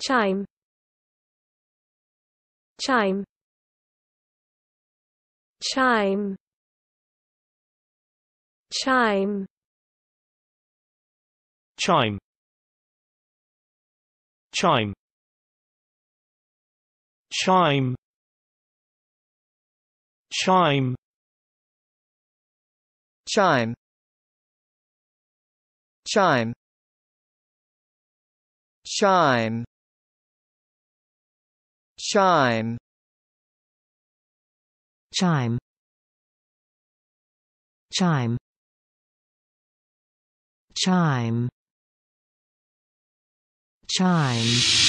chime chime chime chime chime chime chime chime chime chime chime Chime Chime Chime Chime Chime